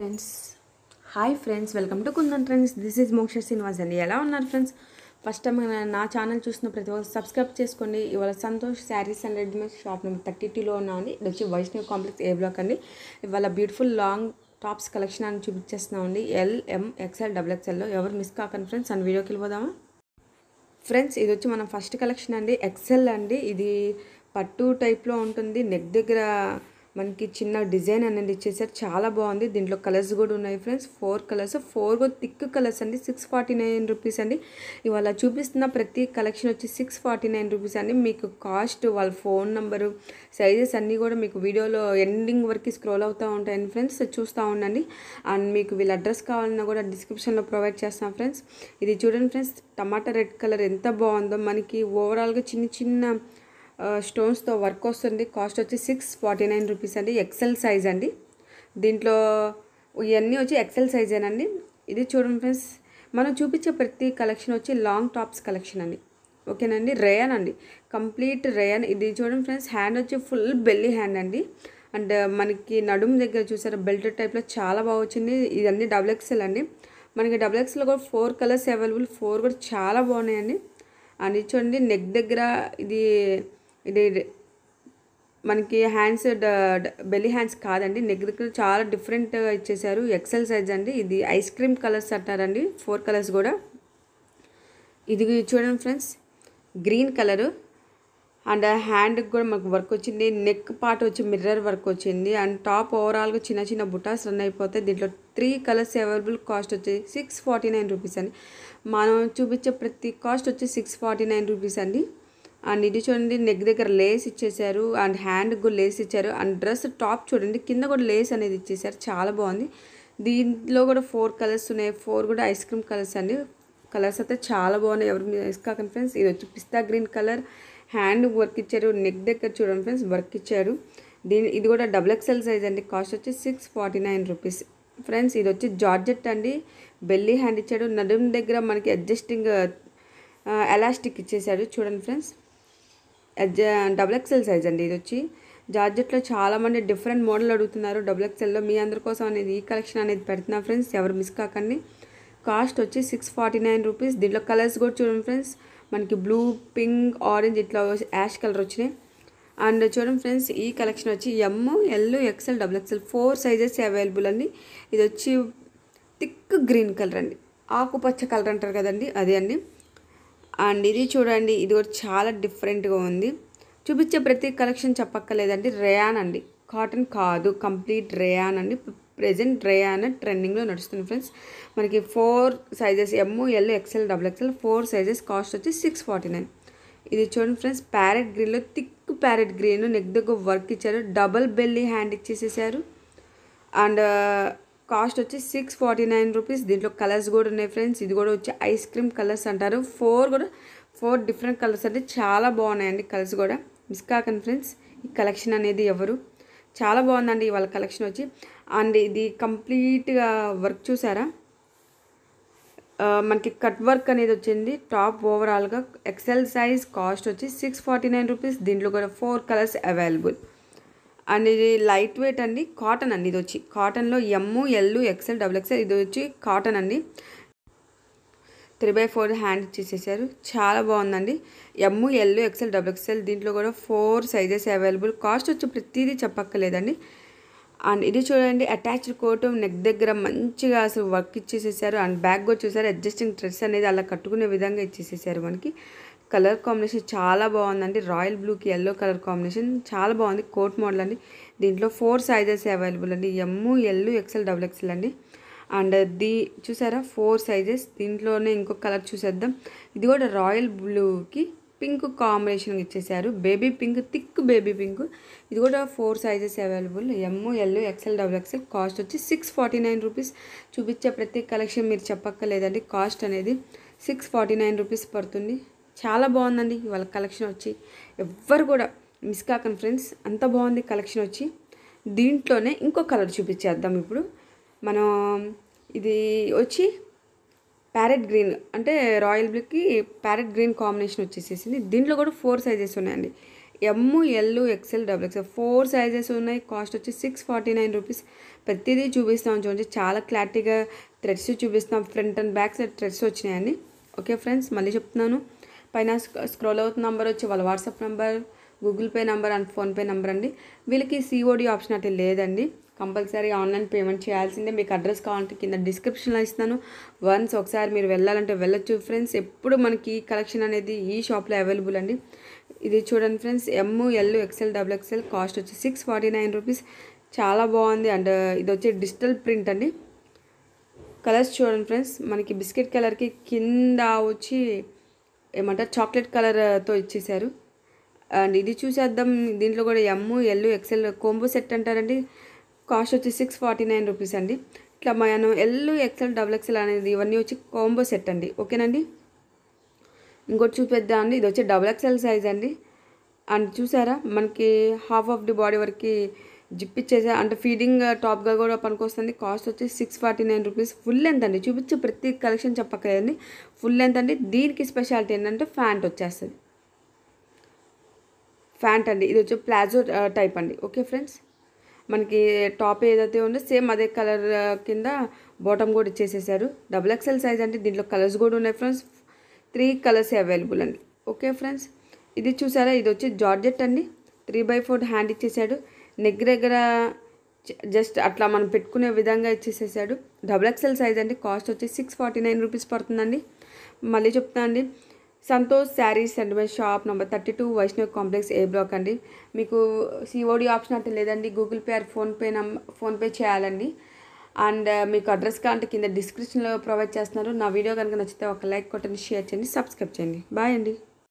friends hi friends welcome to Kundan friends this is Moksha Srinivas అండి ఎలా ఉన్నారు ఫ్రెండ్స్ ఫస్ట్ టైం నా ఛానల్ చూసిన ప్రతి ఒక్కరు సబ్స్క్రైబ్ చేసుకోండి ఇవాళ Santosh sarees and readymade shop number thirty టూలో ఉన్నామండి ఇది వచ్చి వైష్ణవ్ కాంప్లెక్స్ ఏ బ్లాక్ అండి ఇవాళ బ్యూటిఫుల్ లాంగ్ టాప్స్ కలెక్షన్ అని చూపించేస్తున్నామండి ఎల్ఎం ఎక్స్ఎల్ డబుల్ ఎక్స్ఎల్లో ఎవరు మిస్ కాకండి ఫ్రెండ్స్ అండ్ వీడియోకి వెళ్ళిపోదామా ఫ్రెండ్స్ ఇది వచ్చి మనం ఫస్ట్ కలెక్షన్ అండి ఎక్స్ఎల్ అండి ఇది పట్టు టైప్లో ఉంటుంది నెక్ దగ్గర మనకి చిన్న డిజైన్ అనేది ఇచ్చేసారు చాలా బాగుంది దీంట్లో కలర్స్ కూడా ఉన్నాయి ఫ్రెండ్స్ ఫోర్ కలర్స్ ఫోర్ కూడా థిక్ కలర్స్ అండి సిక్స్ ఫార్టీ నైన్ రూపీస్ అండి ఇవాళ చూపిస్తున్న ప్రతి కలెక్షన్ వచ్చి సిక్స్ ఫార్టీ నైన్ రూపీస్ అండి మీకు కాస్ట్ వాళ్ళ ఫోన్ నెంబరు సైజెస్ అన్నీ కూడా మీకు వీడియోలో ఎండింగ్ వరకు స్క్రోల్ అవుతూ ఉంటాయండి ఫ్రెండ్స్ చూస్తూ ఉండండి అండ్ మీకు వీళ్ళ అడ్రస్ కావాలన్నా కూడా డిస్క్రిప్షన్లో ప్రొవైడ్ చేస్తాం ఫ్రెండ్స్ ఇది చూడండి ఫ్రెండ్స్ టమాటా రెడ్ కలర్ ఎంత బాగుందో మనకి ఓవరాల్గా చిన్న చిన్న స్టోన్స్తో వర్క్ వస్తుంది కాస్ట్ వచ్చి సిక్స్ ఫార్టీ నైన్ రూపీస్ అండి ఎక్సెల్ సైజ్ అండి దీంట్లో ఇవన్నీ వచ్చి ఎక్సెల్ సైజేనండి ఇది చూడండి ఫ్రెండ్స్ మనం చూపించే ప్రతి కలెక్షన్ వచ్చి లాంగ్ టాప్స్ కలెక్షన్ అండి ఓకేనండి రేయన్ అండి కంప్లీట్ రేయన్ ఇది చూడండి ఫ్రెండ్స్ హ్యాండ్ వచ్చి ఫుల్ బెల్లీ హ్యాండ్ అండి అండ్ uh, మనకి నడుము దగ్గర చూసారు బెల్ట్ టైప్లో చాలా బాగా వచ్చింది ఇదన్నీ డబుల్ ఎక్సెల్ అండి మనకి డబుల్ ఎక్స్ఎల్ కూడా ఫోర్ కలర్స్ అవైలబుల్ ఫోర్ కూడా చాలా బాగున్నాయండి అండ్ చూడండి నెక్ దగ్గర ఇది ఇది మనకి హ్యాండ్స్ బెల్లీ హ్యాండ్స్ కాదండి నెగ్ దగ్గర చాలా డిఫరెంట్గా ఇచ్చేసారు ఎక్సెల్ సైజ్ అండి ఇది ఐస్ క్రీమ్ కలర్స్ అంటారండి ఫోర్ కలర్స్ కూడా ఇది చూడండి ఫ్రెండ్స్ గ్రీన్ కలరు అండ్ హ్యాండ్కి కూడా మనకు వర్క్ వచ్చింది నెక్ పార్ట్ వచ్చి మిర్రర్ వర్క్ వచ్చింది అండ్ టాప్ ఓవరాల్గా చిన్న చిన్న బుటాస్ రన్ అయిపోతాయి దీంట్లో త్రీ కలర్స్ అవైలబుల్ కాస్ట్ వచ్చి సిక్స్ ఫార్టీ నైన్ రూపీస్ అండి మనం చూపించే ప్రతి కాస్ట్ వచ్చి సిక్స్ ఫార్టీ నైన్ రూపీస్ అండి అండ్ ఇది చూడండి నెక్ దగ్గర లేస్ ఇచ్చేసారు అండ్ హ్యాండ్కి కూడా లేస్ ఇచ్చారు అండ్ డ్రెస్ టాప్ చూడండి కింద కూడా లేస్ అనేది ఇచ్చేసారు చాలా బాగుంది దీంట్లో కూడా ఫోర్ కలర్స్ ఉన్నాయి ఫోర్ కూడా ఐస్ క్రీమ్ కలర్స్ అండి కలర్స్ అయితే చాలా బాగున్నాయి ఎవరు ఇస్కా కాకండి ఫ్రెండ్స్ ఇది వచ్చి పిస్తా గ్రీన్ కలర్ హ్యాండ్ వర్క్ ఇచ్చారు నెక్ దగ్గర చూడండి ఫ్రెండ్స్ వర్క్ ఇచ్చారు దీని ఇది కూడా డబుల్ ఎక్స్ఎల్ సైజ్ అండి కాస్ట్ వచ్చి six forty nine rupees friends ఇది వచ్చి జార్జెట్ అండి బెల్లీ హ్యాండ్ ఇచ్చాడు నడుము దగ్గర మనకి అడ్జస్టింగ్ ఎలాస్టిక్ ఇచ్చేసాడు చూడండి ఫ్రెండ్స్ డబుల్ ఎక్సెల్ సైజ్ అండి ఇది వచ్చి జార్జెట్లో చాలామంది డిఫరెంట్ మోడల్ అడుగుతున్నారు డబుల్ ఎక్సెల్లో మీ అందరి కోసం అనేది ఈ కలెక్షన్ అనేది పెడుతున్నా ఫ్రెండ్స్ ఎవరు మిస్ కాకండి కాస్ట్ వచ్చి సిక్స్ ఫార్టీ నైన్ రూపీస్ దీంట్లో కలర్స్ కూడా చూడండి ఫ్రెండ్స్ మనకి బ్లూ పింక్ ఆరెంజ్ ఇట్లా యాష్ కలర్ వచ్చినాయి అండ్ చూడండి ఫ్రెండ్స్ ఈ కలెక్షన్ వచ్చి M L XL double XL four sizes available అండి ఇది వచ్చి థిక్ గ్రీన్ కలర్ అండి ఆకుపచ్చ కలర్ అంటారు కదండి అదే అండి అండ్ ఇది చూడండి ఇది కూడా చాలా డిఫరెంట్గా ఉంది చూపించే ప్రతి కలెక్షన్ చెప్పక్కర్లేదండి రేయాన్ అండి కాటన్ కాదు కంప్లీట్ రేయాన్ అండి ప్రజెంట్ రేయాన్ ట్రెండింగ్లో నడుస్తుంది ఫ్రెండ్స్ మనకి four sizes M L XL double XL four sizes cost వచ్చి సిక్స్ ఫార్టీ నైన్ ఇది చూడండి ఫ్రెండ్స్ ప్యారెట్ గ్రీన్లో థిక్ ప్యారెట్ గ్రీన్ నెక్ దగ్గర వర్క్ ఇచ్చారు డబల్ బెల్లీ హ్యాండ్ ఇచ్చేసేసారు అండ్ కాస్ట్ వచ్చి సిక్స్ ఫార్టీ నైన్ రూపీస్ దీంట్లో కలర్స్ కూడా ఉన్నాయి ఫ్రెండ్స్ ఇది కూడా వచ్చి ఐస్ క్రీమ్ కలర్స్ అంటారు ఫోర్ కూడా ఫోర్ డిఫరెంట్ కలర్స్ అంటే చాలా బాగున్నాయండి కలర్స్ కూడా మిస్ కాకండి ఫ్రెండ్స్ ఈ కలెక్షన్ అనేది ఎవరు చాలా బాగుందండి ఇవాళ కలెక్షన్ వచ్చి అండ్ ఇది కంప్లీట్గా వర్క్ చూసారా మనకి కట్ వర్క్ అనేది వచ్చింది టాప్ ఓవరాల్గా ఎక్సెల్ సైజ్ కాస్ట్ వచ్చి సిక్స్ ఫార్టీ నైన్ రూపీస్ దీంట్లో కూడా ఫోర్ కలర్స్ అవైలబుల్ అండ్ ఇది లైట్ వెయిట్ అండి కాటన్ అండి ఇది వచ్చి కాటన్లో M L XL double XL ఇది వచ్చి కాటన్ అండి త్రీ బై ఫోర్ హ్యాండ్ ఇచ్చేసేసారు చాలా బాగుందండి M L XL double XL దీంట్లో కూడా ఫోర్ సైజెస్ అవైలబుల్ కాస్ట్ వచ్చి ప్రతిదీ చెప్పక్కర్లేదండి అండ్ ఇది చూడండి అటాచ్డ్ కోటు నెక్ దగ్గర మంచిగా అసలు వర్క్ ఇచ్చేసేసారు అండ్ బ్యాగ్ కూడా చూసారు అడ్జస్టింగ్ డ్రెస్ అనేది అలా కట్టుకునే విధంగా ఇచ్చేసేసారు మనకి కలర్ కాంబినేషన్ చాలా బాగుందండి రాయల్ బ్లూకి ఎల్లో కలర్ కాంబినేషన్ చాలా బాగుంది కోట్ మోడల్ అండి దీంట్లో ఫోర్ సైజెస్ అవైలబుల్ అండి M L XL double XL అండి అండ్ ది చూసారా ఫోర్ సైజెస్ దీంట్లోనే ఇంకొక కలర్ చూసేద్దాం ఇది కూడా రాయల్ బ్లూకి పింక్ కాంబినేషన్ ఇచ్చేసారు baby pink thick baby pink ఇది కూడా four sizes available M L XL double XL cost వచ్చి సిక్స్ ఫార్టీ నైన్ రూపీస్ చూపించే ప్రతి కలెక్షన్ మీరు చెప్పక్కర్లేదండి కాస్ట్ అనేది సిక్స్ ఫార్టీ నైన్ రూపీస్ పడుతుంది చాలా బాగుందండి వాళ్ళ కలెక్షన్ వచ్చి ఎవ్వరు కూడా మిస్ కాకండి ఫ్రెండ్స్ అంత బాగుంది కలెక్షన్ వచ్చి దీంట్లోనే ఇంకో కలర్ చూపించేద్దాం ఇప్పుడు మనం ఇది వచ్చి ప్యారెట్ గ్రీన్ అంటే రాయల్ బ్లూకి ప్యారెట్ గ్రీన్ కాంబినేషన్ వచ్చేసేసింది దీంట్లో కూడా ఫోర్ సైజెస్ ఉన్నాయండి M L XL double XL four sizes ఉన్నాయి కాస్ట్ వచ్చి సిక్స్ ఫార్టీ నైన్ రూపీస్ ప్రతిదీ చూపిస్తాం చూడండి చాలా క్లారిటీగా థ్రెడ్స్ చూపిస్తాం front and back side threads వచ్చినాయండి ఓకే ఫ్రెండ్స్ మళ్ళీ చెప్తున్నాను పైన స్క్రోల్ అవుతున్న నంబర్ వచ్చి వాళ్ళ WhatsApp number Google Pay number and PhonePe number అండి వీళ్ళకి సిఓడి ఆప్షన్ అయితే లేదండి కంపల్సరీ ఆన్లైన్ పేమెంట్ చేయాల్సిందే మీకు అడ్రస్ కావాలంటే కింద డిస్క్రిప్షన్లో ఇస్తాను వన్స్ ఒకసారి మీరు వెళ్ళాలంటే వెళ్ళొచ్చు ఫ్రెండ్స్ ఎప్పుడు మనకి కలెక్షన్ అనేది ఈ షాప్లో అవైలబుల్ అండి ఇది చూడండి friends M L XL double XL cost వచ్చి సిక్స్ ఫార్టీ నైన్ రూపీస్ చాలా బాగుంది అండ్ ఇది వచ్చి డిజిటల్ ప్రింట్ అండి కలర్స్ చూడండి ఫ్రెండ్స్ మనకి బిస్కెట్ కలర్కి కింద వచ్చి ఏమంటారు చాక్లెట్ కలర్తో ఇచ్చేసారు అండ్ ఇది చూసేద్దాం దీంట్లో కూడా M L XL combo set అంటారండి కాస్ట్ వచ్చి సిక్స్ ఫార్టీ నైన్ రూపీస్ అండి ఇట్లా మనం ఎల్లు ఎక్సెల్ డబుల్ ఎక్సెల్ అనేది ఇవన్నీ వచ్చి కోంబో సెట్ అండి ఓకేనండి ఇంకోటి చూపిద్దాం అండి ఇది వచ్చి డబుల్ ఎక్సెల్ సైజ్ అండి అండ్ చూసారా మనకి హాఫ్ ఆఫ్ ది బాడీ వరకు జిప్ ఇచ్చేసే అంటే ఫీడింగ్ uh, టాప్గా కూడా పనికొస్తుంది కాస్ట్ వచ్చి six forty nine rupees full length అండి చూపించే ప్రతి కలెక్షన్ చెప్పకలేదండి ఫుల్ లెంత్ అండి దీనికి స్పెషాలిటీ ఏంటంటే ఫ్యాంట్ వచ్చేస్తుంది ఫ్యాంట్ అండి ఇది వచ్చి ప్లాజో uh, టైప్ అండి ఓకే ఫ్రెండ్స్ మనకి టాప్ ఏదైతే ఉందో సేమ్ అదే కలర్ uh, కింద బాటమ్ కూడా ఇచ్చేసేసారు డబుల్ ఎక్స్ఎల్ సైజ్ అంటే దీంట్లో కలర్స్ కూడా ఉన్నాయి ఫ్రెండ్స్ త్రీ కలర్స్ అవైలబుల్ అండి ఓకే ఫ్రెండ్స్ ఇది చూసారా ఇది వచ్చి జార్జెట్ అండి త్రీ బై ఫోర్ హ్యాండ్ ఇచ్చేసాడు నెగ్ దగ్గర జస్ట్ అట్లా మనం పెట్టుకునే విధంగా ఇచ్చేసేసాడు డబుల్ ఎక్సెల్ సైజ్ అండి కాస్ట్ వచ్చి సిక్స్ ఫార్టీ నైన్ రూపీస్ పడుతుందండి మళ్ళీ చెప్తా అండి Santosh sarees and my shop number thirty two Vaishnav complex A block అండి మీకు సిఓడి ఆప్షన్ అంటే లేదండి గూగుల్ పే ఆర్ ఫోన్పే నం ఫోన్పే చేయాలండి అండ్ మీకు అడ్రస్ కాంటే కింద డిస్క్రిప్షన్లో ప్రొవైడ్ చేస్తున్నారు నా వీడియో కనుక నచ్చితే ఒక లైక్ కొట్టండి షేర్ చేయండి సబ్స్క్రైబ్ చేయండి బాయ్ అండి